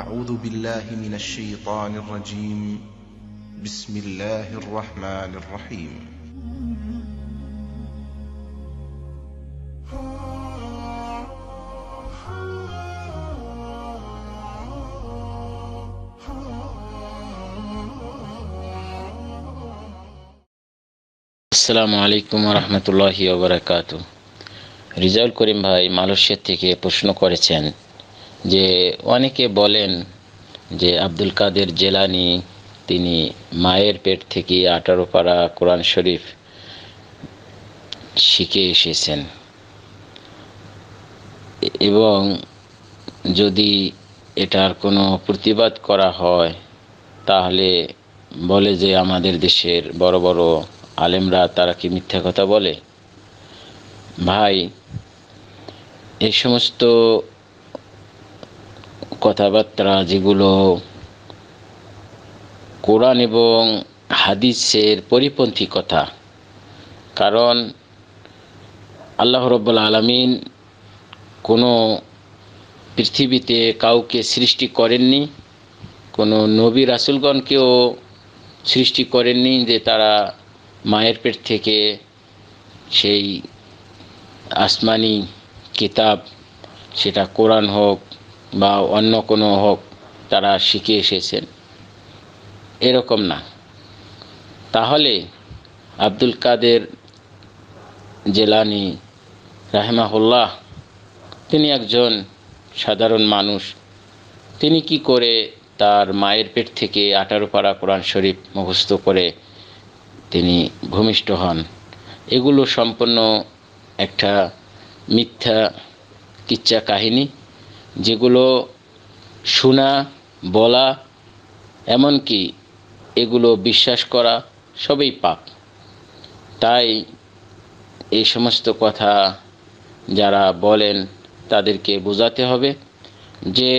أعوذ بالله من الشيطان الرجيم بسم الله الرحمن الرحيم আসসালামু আলাইকুম রহমতুল্লাহি ওবরাকাত রিজাউল করিম ভাই মালয়েশিয়া থেকে প্রশ্ন করেছেন যে অনেকে বলেন যে আব্দুল কাদের জেলানি তিনি মায়ের পেট থেকে আঠারো পাড়া কোরআন শরীফ শিখে এসেছেন এবং যদি এটার কোনো প্রতিবাদ করা হয় তাহলে বলে যে আমাদের দেশের বড় বড় আলেমরা তারা কি মিথ্যা কথা বলে ভাই এই সমস্ত কথাবার্তা যেগুলো কোরআন এবং হাদিসের পরিপন্থী কথা কারণ আল্লাহ রব্বুল আলমিন কোনো পৃথিবীতে কাউকে সৃষ্টি করেননি কোনো নবী রাসুলগণকেও সৃষ্টি করেননি যে তারা মায়ের পেট থেকে সেই আসমানি কিতাব সেটা কোরআন হোক বা অন্য কোনো হোক তারা শিখে এসেছেন এরকম না তাহলে আব্দুল কাদের জেলানি রাহেমাহুল্লাহ তিনি একজন সাধারণ মানুষ তিনি কি করে তার মায়ের পেট থেকে আঠারো পাড়া কোরআন শরীফ মুখস্থ করে তিনি ভূমিষ্ঠ হন এগুলো সম্পূর্ণ একটা মিথ্যা কিচ্ছা কাহিনী যেগুলো শোনা বলা এমনকি এগুলো বিশ্বাস করা সবই পাপ তাই এই সমস্ত কথা যারা বলেন তাদেরকে বোঝাতে হবে যে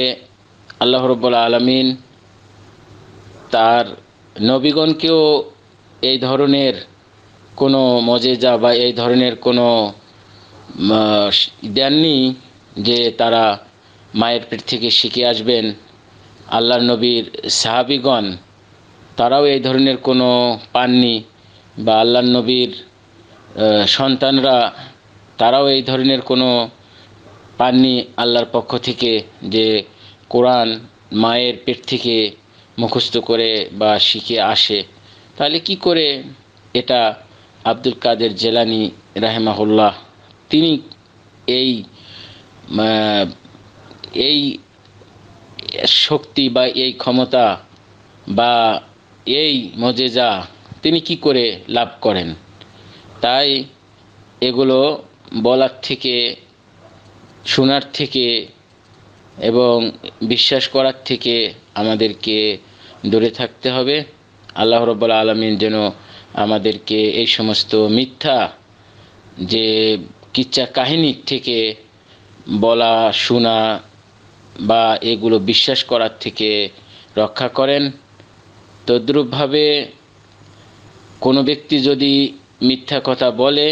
আল্লাহ রব্বুল আলমিন তার নবীগণকেও এই ধরনের কোনো মজেজা বা এই ধরনের কোনো দেননি যে তারা মায়ের পেট থেকে শিখে আসবেন আল্লাহ নবীর সাহাবিগণ তারাও এই ধরনের কোনো পাননি বা আল্লাহ নবীর সন্তানরা তারাও এই ধরনের কোনো পাননি আল্লাহর পক্ষ থেকে যে কোরআন মায়ের পেট থেকে মুখস্থ করে বা শিখে আসে তাহলে কি করে এটা আব্দুল কাদের জেলানি রাহেমাহুল্লাহ তিনি এই এই শক্তি বা এই ক্ষমতা বা এই মজেজা তিনি কি করে লাভ করেন তাই এগুলো বলার থেকে শোনার থেকে এবং বিশ্বাস করার থেকে আমাদেরকে দূরে থাকতে হবে আল্লাহ রব্বুল আলমিন যেন আমাদেরকে এই সমস্ত মিথ্যা যে কিচ্ছা কাহিনী থেকে বলা শোনা বা এগুলো বিশ্বাস করার থেকে রক্ষা করেন তদ্রূপভাবে কোনো ব্যক্তি যদি মিথ্যা কথা বলে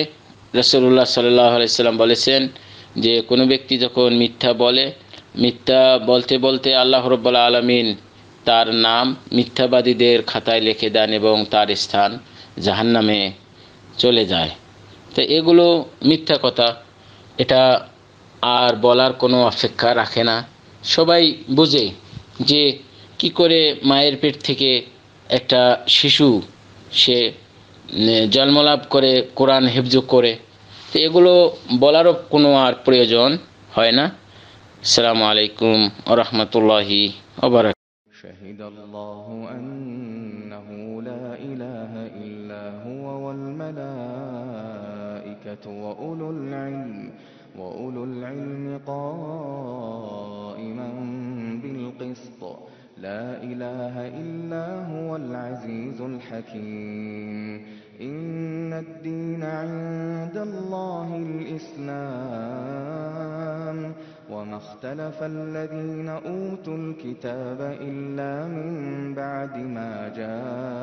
রসুল্লাহ সাল্লাহ আলাইসাল্লাম বলেছেন যে কোনো ব্যক্তি যখন মিথ্যা বলে মিথ্যা বলতে বলতে আল্লাহ রব্বাল্লা আলমিন তার নাম মিথ্যাবাদীদের খাতায় লিখে দেন এবং তার স্থান জাহান্নামে চলে যায় তো এগুলো মিথ্যা কথা এটা আর বলার কোনো অপেক্ষা রাখে না সবাই বোঝে যে কি করে মায়ের পেট থেকে একটা শিশু সে জন্মলাভ করে কোরআন হেফজ করে তো এগুলো বলারও কোনো আর প্রয়োজন হয় না আসসালামু আলাইকুম রহমতুল্লাহি شهد الله أنه لا إله إلا هو والملائكة وأولو العلم وأولو العلم قائما بالقسط لا إله إلا هو العزيز الحكيم إن الدين عند الله الإسلام وما اختلف الذين أوتوا الكتاب إلا من بعد ما مَا جَاءَ